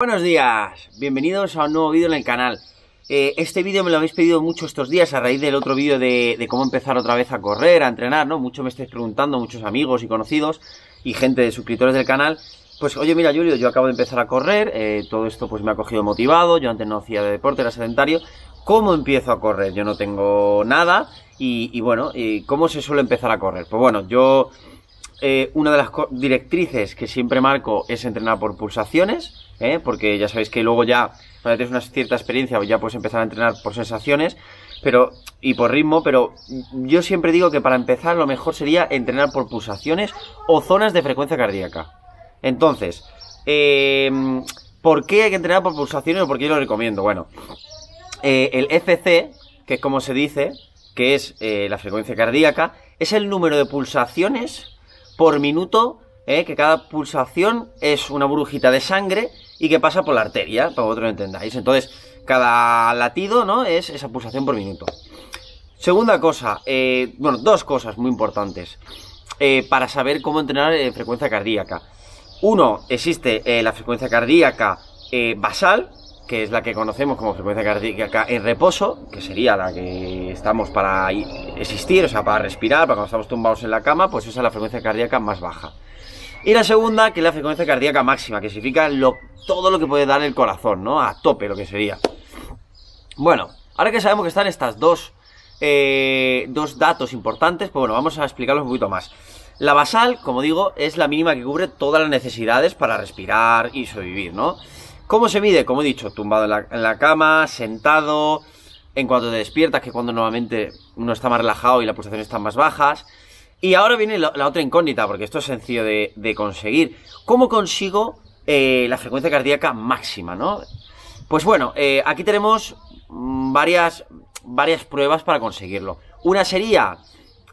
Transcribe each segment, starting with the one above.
Buenos días, bienvenidos a un nuevo vídeo en el canal. Eh, este vídeo me lo habéis pedido mucho estos días a raíz del otro vídeo de, cómo empezar otra vez a correr, a entrenar, ¿no? Mucho me estáis preguntando, muchos amigos y conocidos y gente de suscriptores del canal. Pues oye, mira Julio, yo acabo de empezar a correr, eh, todo esto pues me ha cogido motivado, yo antes no hacía de deporte, era sedentario. ¿Cómo empiezo a correr? Yo no tengo nada y, bueno, ¿y eh, ¿cómo se suele empezar a correr? Pues bueno, yo eh, una de las directrices que siempre marco es entrenar por pulsaciones, ¿eh? porque ya sabéis que luego ya, cuando tienes una cierta experiencia, ya puedes empezar a entrenar por sensaciones pero y por ritmo, pero yo siempre digo que para empezar lo mejor sería entrenar por pulsaciones o zonas de frecuencia cardíaca. Entonces, eh, ¿por qué hay que entrenar por pulsaciones o por qué yo lo recomiendo? Bueno, el FC, que es como se dice, que es la frecuencia cardíaca, es el número de pulsaciones por minuto, eh, que cada pulsación es una burbujita de sangre y que pasa por la arteria, para que vosotros entendáis. Entonces, cada latido ¿no? es esa pulsación por minuto. Segunda cosa, eh, bueno, dos cosas muy importantes eh, para saber cómo entrenar frecuencia cardíaca. Uno, existe la frecuencia cardíaca basal, que es la que conocemos como frecuencia cardíaca en reposo, que sería la que estamos para existir, o sea, para respirar, para cuando estamos tumbados en la cama, pues esa es la frecuencia cardíaca más baja. Y la segunda, que es la frecuencia cardíaca máxima, que significa todo lo que puede dar el corazón, ¿no? A tope lo que sería. Bueno, ahora que sabemos que están estas dos, eh, dos datos importantes, pues bueno, vamos a explicarlos un poquito más. La basal, como digo, es la mínima que cubre todas las necesidades para respirar y sobrevivir, ¿no? ¿Cómo se mide? Como he dicho, tumbado en la, cama, sentado, en cuanto te despiertas, que cuando normalmente uno está más relajado y las pulsaciones están más bajas. Y ahora viene la, otra incógnita, porque esto es sencillo de, conseguir. ¿Cómo consigo eh, la frecuencia cardíaca máxima, no? Pues bueno, eh, aquí tenemos mm, varias, varias pruebas para conseguirlo. Una sería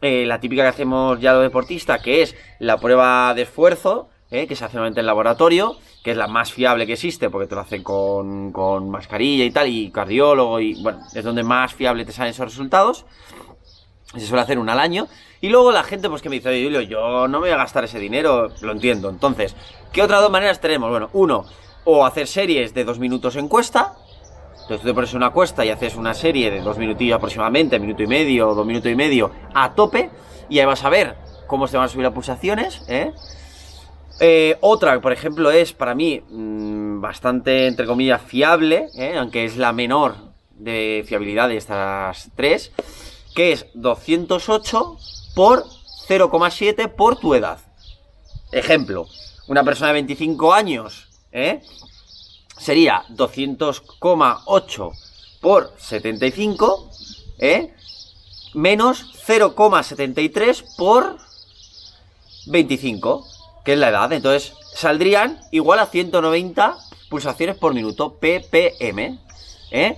eh, la típica que hacemos ya los deportistas, que es la prueba de esfuerzo, ¿eh? que se hace normalmente en laboratorio, que es la más fiable que existe, porque te lo hacen con, con mascarilla y tal, y cardiólogo, y bueno, es donde más fiable te salen esos resultados. Se suele hacer una al año. Y luego la gente pues que me dice, Julio, yo no me voy a gastar ese dinero, lo entiendo. Entonces, ¿qué otras dos maneras tenemos? Bueno, uno, o hacer series de dos minutos en cuesta, entonces tú te pones una cuesta y haces una serie de dos minutillos aproximadamente, minuto y medio, dos minutos y medio, a tope, y ahí vas a ver cómo se van a subir las pulsaciones, ¿eh? Eh, otra, por ejemplo, es para mí mm, bastante, entre comillas, fiable, ¿eh? aunque es la menor de fiabilidad de estas tres, que es 208 por 0,7 por tu edad. Ejemplo, una persona de 25 años ¿eh? sería 200,8 por 75 ¿eh? menos 0,73 por 25 que es la edad. Entonces, saldrían igual a 190 pulsaciones por minuto, ppm. ¿eh?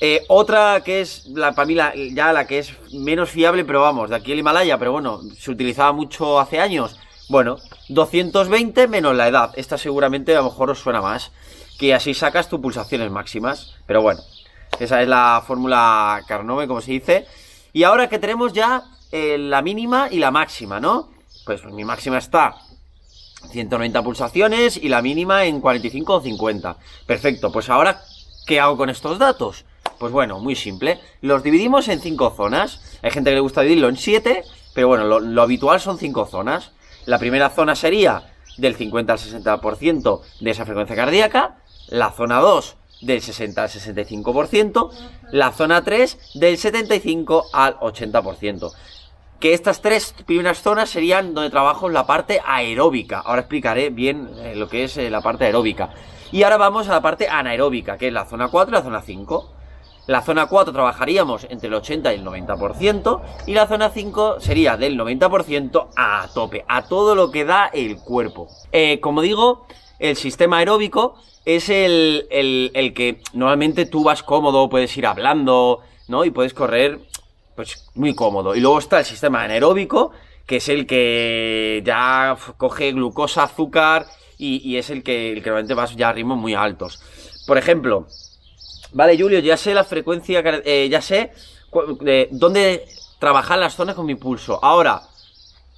Eh, otra que es, la, para mí, ya la que es menos fiable, pero vamos, de aquí el Himalaya, pero bueno, se utilizaba mucho hace años. Bueno, 220 menos la edad. Esta seguramente a lo mejor os suena más. Que así sacas tus pulsaciones máximas. Pero bueno, esa es la fórmula Carnove, como se dice. Y ahora que tenemos ya eh, la mínima y la máxima, ¿no? Pues mi máxima está 190 pulsaciones y la mínima en 45 o 50. Perfecto, pues ahora, ¿qué hago con estos datos? Pues bueno, muy simple. Los dividimos en 5 zonas. Hay gente que le gusta dividirlo en 7, pero bueno, lo, habitual son 5 zonas. La primera zona sería del 50 al 60% de esa frecuencia cardíaca. La zona 2 del 60 al 65%, la zona 3 del 75 al 80% que estas tres primeras zonas serían donde trabajo la parte aeróbica. Ahora explicaré bien eh, lo que es eh, la parte aeróbica. Y ahora vamos a la parte anaeróbica, que es la zona 4 y la zona 5. La zona 4 trabajaríamos entre el 80 y el 90% y la zona 5 sería del 90% a tope, a todo lo que da el cuerpo. Eh, como digo, el sistema aeróbico es el, el que normalmente tú vas cómodo, puedes ir hablando, ¿no? Y puedes correr pues muy cómodo. Y luego está el sistema anaeróbico, que es el que ya coge glucosa, azúcar y, es el que, realmente vas ya a ritmos muy altos. Por ejemplo, vale, Julio, ya sé la frecuencia, eh, ya sé dónde trabajar las zonas con mi pulso. Ahora,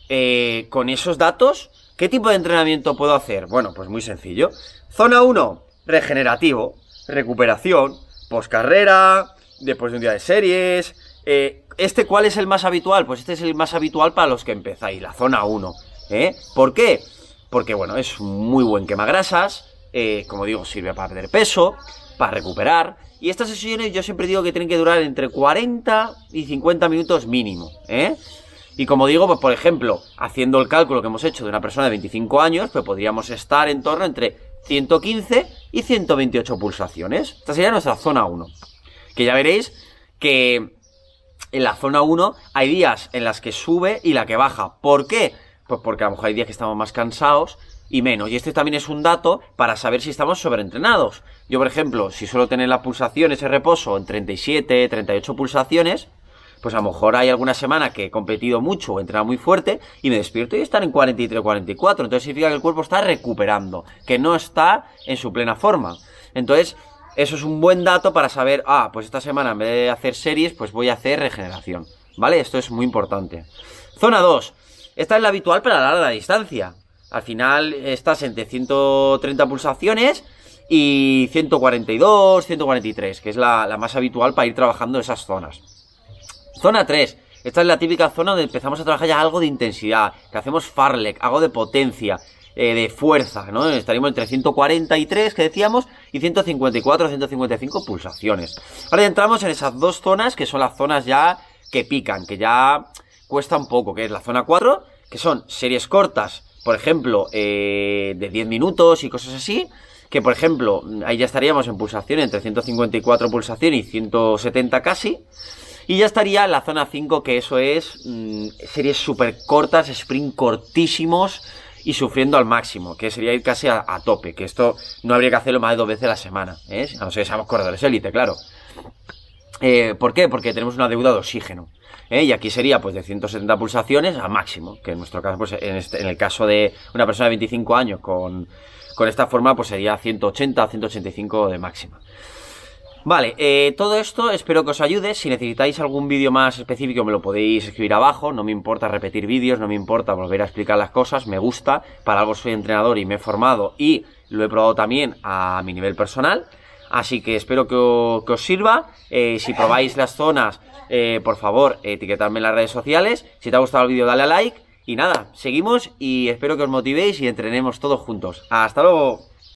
eh, con esos datos, ¿qué tipo de entrenamiento puedo hacer? Bueno, pues muy sencillo. Zona 1, regenerativo, recuperación, poscarrera, después de un día de series, eh, ¿Este cuál es el más habitual? Pues este es el más habitual para los que empezáis, la zona 1. ¿eh? ¿Por qué? Porque, bueno, es muy buen quemagrasas, eh, como digo, sirve para perder peso, para recuperar, y estas sesiones yo siempre digo que tienen que durar entre 40 y 50 minutos mínimo, ¿eh? Y como digo, pues por ejemplo, haciendo el cálculo que hemos hecho de una persona de 25 años, pues podríamos estar en torno entre 115 y 128 pulsaciones. Esta sería nuestra zona 1. Que ya veréis que en la zona 1 hay días en las que sube y la que baja. ¿Por qué? Pues porque a lo mejor hay días que estamos más cansados y menos. Y este también es un dato para saber si estamos sobreentrenados. Yo, por ejemplo, si suelo tener la pulsación, ese reposo en 37, 38 pulsaciones, pues a lo mejor hay alguna semana que he competido mucho he entrenado muy fuerte y me despierto y están en 43, 44. Entonces significa que el cuerpo está recuperando, que no está en su plena forma. Entonces, eso es un buen dato para saber, ah, pues esta semana en vez de hacer series, pues voy a hacer regeneración. ¿Vale? Esto es muy importante. Zona 2. Esta es la habitual para la larga distancia. Al final estás entre 130 pulsaciones y 142, 143, que es la, la más habitual para ir trabajando esas zonas. Zona 3. Esta es la típica zona donde empezamos a trabajar ya algo de intensidad, que hacemos farlek, algo de potencia, eh, de fuerza, ¿no? estaríamos entre 143 que decíamos y 154, 155 pulsaciones. Ahora entramos en esas dos zonas que son las zonas ya que pican, que ya cuesta un poco, que es la zona 4, que son series cortas, por ejemplo, eh, de 10 minutos y cosas así, que por ejemplo, ahí ya estaríamos en pulsación entre 154 pulsaciones y 170 casi. Y ya estaría la zona 5, que eso es mm, series súper cortas, sprint cortísimos, y sufriendo al máximo, que sería ir casi a, tope, que esto no habría que hacerlo más de dos veces a la semana, ¿eh? a no ser que seamos corredores élite, claro. Eh, ¿Por qué? Porque tenemos una deuda de oxígeno. ¿eh? Y aquí sería pues de 170 pulsaciones a máximo, que en nuestro caso, pues en, este, el caso de una persona de 25 años con, esta forma, pues sería 180 185 de máxima. Vale, eh, todo esto espero que os ayude. Si necesitáis algún vídeo más específico me lo podéis escribir abajo. No me importa repetir vídeos, no me importa volver a explicar las cosas. Me gusta, para algo soy entrenador y me he formado y lo he probado también a mi nivel personal. Así que espero que, os sirva. Eh, si probáis las zonas, eh, por favor, etiquetadme en las redes sociales. Si te ha gustado el vídeo, dale a like. Y nada, seguimos y espero que os motivéis y entrenemos todos juntos. Hasta luego.